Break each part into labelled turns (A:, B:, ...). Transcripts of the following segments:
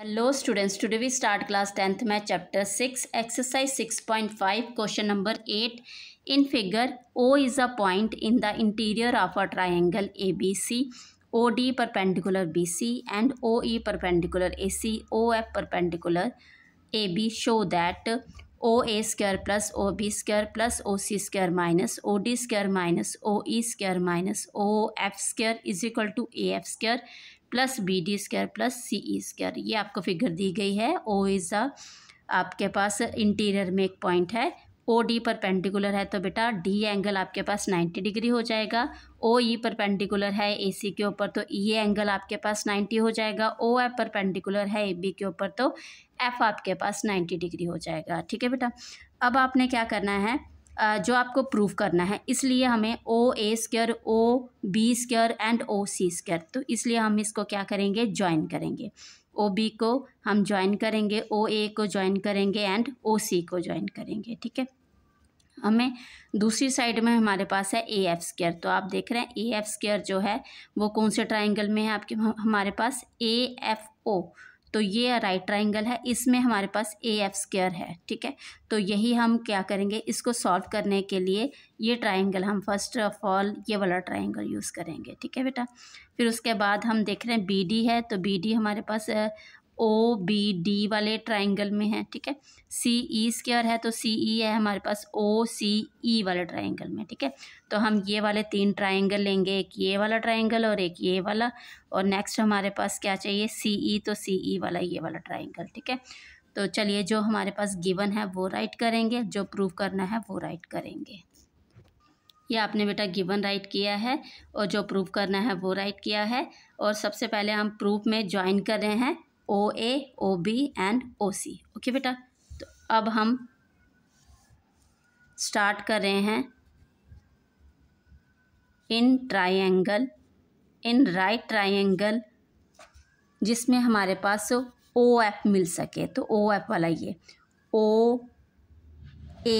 A: hello students today we start class tenth में chapter six exercise six point five question number eight in figure O is a point in the interior of a triangle A B C O D perpendicular B C and O E perpendicular A C O F perpendicular A B show that O A square plus O B square plus O C square minus O D square minus O E square minus O F square is equal to A F square plus B D square plus C E square ये आपको figure दी गई है ओ is अ आपके पास interior में एक point है O D पर पेंडिकुलर है तो बेटा डी एंगल आपके पास नाइन्टी डिग्री हो जाएगा ओ ई पर पेंडिकुलर है ए सी के ऊपर तो ई एंगल आपके पास नाइन्टी हो जाएगा ओ एफ पर पेंडिकुलर है ए बी के ऊपर तो एफ आपके पास नाइन्टी डिग्री हो जाएगा ठीक है बेटा अब आपने क्या करना है जो आपको प्रूव करना है इसलिए हमें O A square O B square and O C square तो इसलिए हम इसको क्या करेंगे ज्वाइन करेंगे ओ बी को हम ज्वाइन करेंगे ओ ए को ज्वाइन करेंगे एंड ओ सी को ज्वाइन करेंगे ठीक है हमें दूसरी साइड में हमारे पास है ए एफ स्क्र तो आप देख रहे हैं ए एफ स्क्र जो है वो कौन से ट्राइंगल में है आपके हमारे पास ए एफ ओ तो ये राइट ट्राइंगल है इसमें हमारे पास ए एफ स्क्र है ठीक है तो यही हम क्या करेंगे इसको सॉल्व करने के लिए ये ट्राइंगल हम फर्स्ट ऑफ ऑल ये वाला ट्राइंगल यूज़ करेंगे ठीक है बेटा फिर उसके बाद हम देख रहे हैं बी डी है तो बी डी हमारे पास ओ बी डी वाले ट्राइंगल में है ठीक है सी ई स्केयर है तो सी ई e है हमारे पास ओ सी ई वाले ट्राइंगल में ठीक है तो हम ये वाले तीन ट्राइंगल लेंगे एक ये वाला ट्राइंगल और एक ये वाला और नेक्स्ट हमारे पास क्या चाहिए सी ई e, तो सी ई e वाला ये वाला ट्राइंगल ठीक है तो चलिए जो हमारे पास गिवन है वो राइट करेंगे जो प्रूव करना है वो राइट करेंगे ये आपने बेटा गिवन राइट किया है और जो प्रूव करना है वो राइट किया है और सबसे पहले हम प्रूफ में ज्वाइन कर रहे हैं O A O B and O C okay बेटा तो अब हम स्टार्ट कर रहे हैं in triangle in right triangle जिसमें हमारे पास ओ एफ मिल सके तो ओ एफ वाला ये ओ ए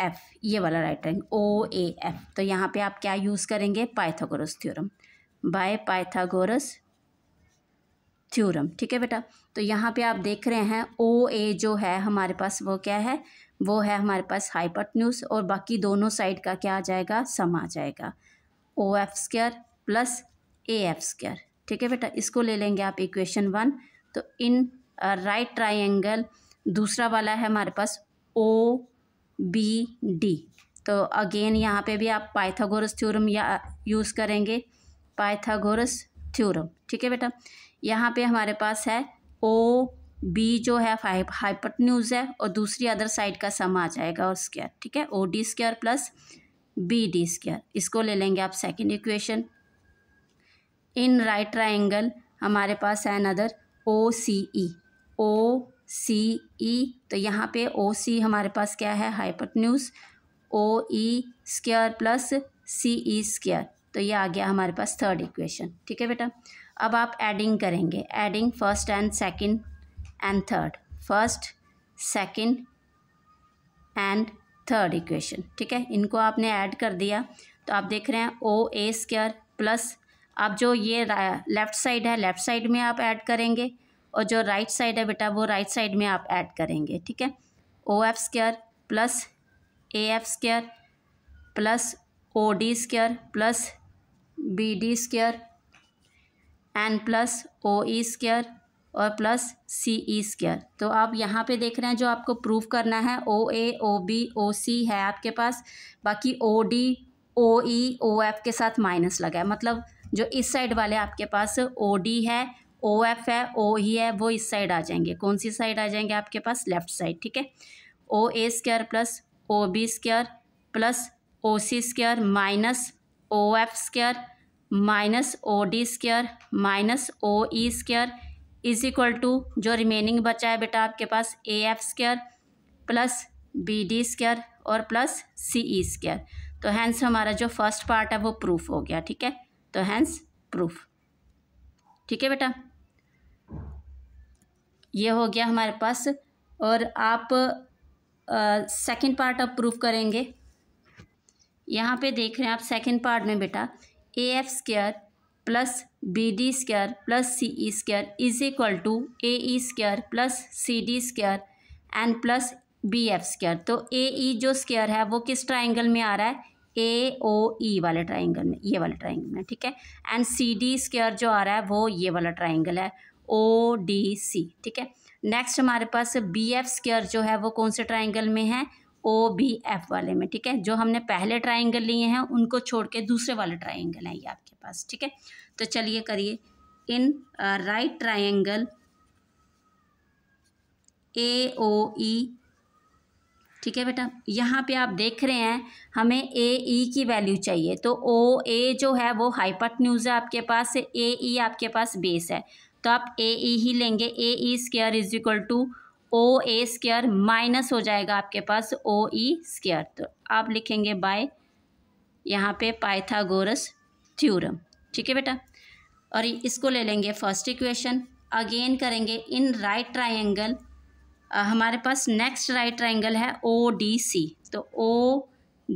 A: एफ ये वाला right triangle O A F तो यहाँ पे आप क्या यूज़ करेंगे Pythagoras theorem by Pythagoras theorem ठीक है बेटा तो यहाँ पे आप देख रहे हैं ओ ए जो है हमारे पास वो क्या है वो है हमारे पास हाइपटन्यूज और बाकी दोनों साइड का क्या आ जाएगा सम आ जाएगा O F square plus A F square ठीक है बेटा इसको ले लेंगे आप इक्वेशन वन तो इन राइट ट्राइंगल दूसरा वाला है हमारे पास ओ बी डी तो अगेन यहाँ पे भी आप पाइथागोरस थ्योरम या यूज़ करेंगे पाइथागोरस थ्योरम ठीक है बेटा यहाँ पे हमारे पास है ओ बी जो है फाइव न्यूज है और दूसरी अदर साइड का सम आ जाएगा और स्केयर ठीक है O D square plus B D square इसको ले लेंगे आप second equation in right triangle हमारे पास है अनदर ओ सी ई ओ सी ई तो यहाँ पे ओ सी हमारे पास क्या है hypotenuse O E square plus C E square तो ये आ गया हमारे पास थर्ड इक्वेशन ठीक है बेटा अब आप एडिंग करेंगे adding first and second and third first second and third equation ठीक है इनको आपने ऐड कर दिया तो आप देख रहे हैं ओ ए स्क्र प्लस अब जो ये लेफ़्ट साइड है लेफ़्ट साइड में आप ऐड करेंगे और जो राइट साइड है बेटा वो राइट साइड में आप ऐड करेंगे ठीक है O F square plus A F square plus O D square plus B D square and plus O E square और प्लस सी ई स्क्र तो आप यहाँ पे देख रहे हैं जो आपको प्रूफ करना है O A O B O सी है आपके पास बाकी ओ डी ओ ई ओ एफ के साथ माइनस लगा है मतलब जो इस साइड वाले आपके पास ओ डी है ओ एफ है ओ ई है वो इस साइड आ जाएंगे कौन सी साइड आ जाएंगे आपके पास लेफ्ट साइड ठीक है O A square plus O B square plus O C square minus O F square minus O D square minus O E square is equal to जो रिमेनिंग बचा है बेटा आपके पास A F square plus B D square और plus C E square तो hence हमारा जो फर्स्ट पार्ट है वो प्रूफ हो गया ठीक है तो हैंस प्रूफ ठीक है बेटा ये हो गया हमारे पास और आप सेकंड पार्ट अब प्रूफ करेंगे यहाँ पे देख रहे हैं आप सेकंड पार्ट में बेटा A F square plus B D square plus C E square is equal to A E square plus C D square and plus B F square तो ए ई e जो square है वो किस triangle में आ रहा है ए ओ ई वाले triangle में ये वाले ट्राइंगल में ठीक है एंड सी डी स्क्यर जो आ रहा है वो ये वाला ट्राइंगल है ओ डी सी ठीक है नेक्स्ट हमारे पास बी एफ स्क्यर जो है वो कौन से ट्राइंगल में है ओ बी एफ वाले में ठीक है जो हमने पहले ट्राइंगल लिए हैं उनको छोड़ के दूसरे वाले ट्राइंगल हैं ये आपके पास ठीक है तो चलिए करिए इन राइट ट्राइंगल ए ओ ई ठीक है बेटा यहाँ पे आप देख रहे हैं हमें ए ई e की वैल्यू चाहिए तो ओ ए जो है वो न्यूज है आपके पास ए ई e आपके पास बेस है तो आप ए ई e ही लेंगे A E square is equal to O A square minus हो जाएगा आपके पास ओ ई स्क्र तो आप लिखेंगे बाय यहाँ पे पाइथागोरस थ्योरम ठीक है बेटा और इसको ले लेंगे फर्स्ट इक्वेशन अगेन करेंगे इन राइट ट्राइंगल हमारे पास नेक्स्ट राइट ट्राइंगल है ओ डी सी तो ओ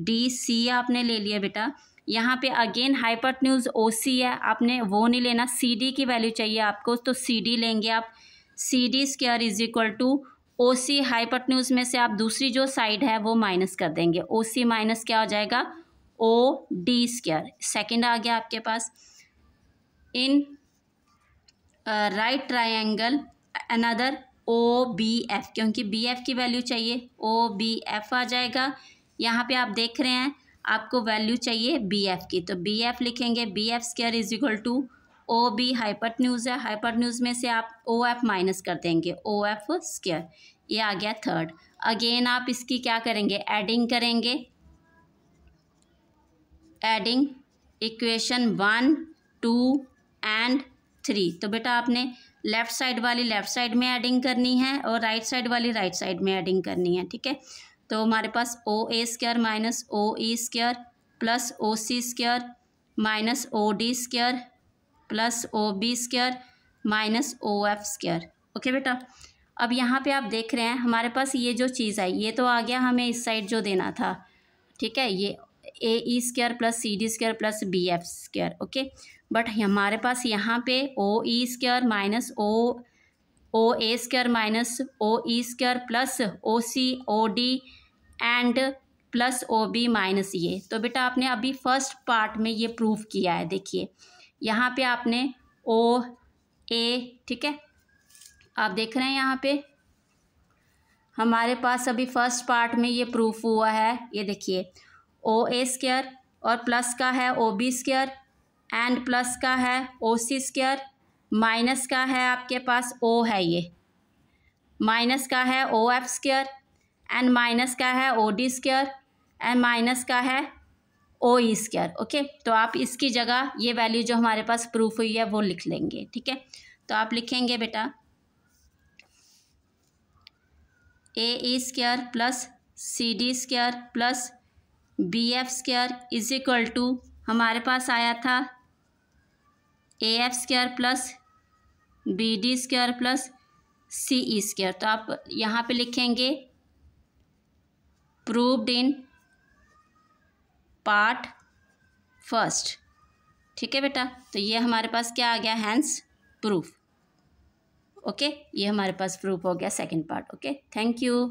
A: डी सी आपने ले लिया बेटा यहाँ पे अगेन हाइपर ओ सी है आपने वो नहीं लेना सी डी की वैल्यू चाहिए आपको तो सी डी लेंगे आप C D square is equal to O C hypotenuse में से आप दूसरी जो साइड है वो माइनस कर देंगे ओ सी माइनस क्या हो जाएगा ओ डी स्क्र सेकेंड आ गया आपके पास in right triangle another O B F क्योंकि बी एफ की वैल्यू चाहिए ओ बी एफ आ जाएगा यहाँ पे आप देख रहे हैं आपको वैल्यू चाहिए बी एफ की तो बी एफ लिखेंगे B F square is equal to O B न्यूज़ है न्यूज में से आप ओ एफ माइनस कर देंगे ओ एफ स्क्र ये आ गया थर्ड अगेन आप इसकी क्या करेंगे एडिंग करेंगे adding equation one two and three तो बेटा आपने लेफ़्ट साइड वाली लेफ़्ट साइड में एडिंग करनी है और राइट साइड वाली राइट साइड में एडिंग करनी है ठीक है तो हमारे पास O A square minus O E square plus O C square minus O D square plus O B square minus O F square okay बेटा अब यहाँ पे आप देख रहे हैं हमारे पास ये जो चीज़ आई ये तो आ गया हमें इस साइड जो देना था ठीक है ये A E square plus C D square plus B F square okay but हमारे पास यहाँ पे O E square minus O O A square minus O E square plus O C O D and plus O B minus ये तो बेटा आपने अभी first part में ये प्रूव किया है देखिए यहाँ पे आपने ओ ए ठीक है आप देख रहे हैं यहाँ पे हमारे पास अभी फर्स्ट पार्ट में ये प्रूफ हुआ है ये देखिए ओ ए स्क्र और प्लस का है O B square and plus का है ओ सी स्क्र माइनस का है आपके पास ओ है ये माइनस का है O F square and minus का है O D square and minus का है ओ स्क्वायर ओके तो आप इसकी जगह ये वैल्यू जो हमारे पास प्रूफ हुई है वो लिख लेंगे ठीक है तो आप लिखेंगे बेटा A square plus C D square plus B F square is equal to हमारे पास आया था A F square plus B D square plus C E square तो आप यहाँ पे लिखेंगे प्रूव्ड इन पार्ट फर्स्ट ठीक है बेटा तो ये हमारे पास क्या आ गया हैंस प्रूफ ओके ये हमारे पास प्रूफ हो गया second part okay thank you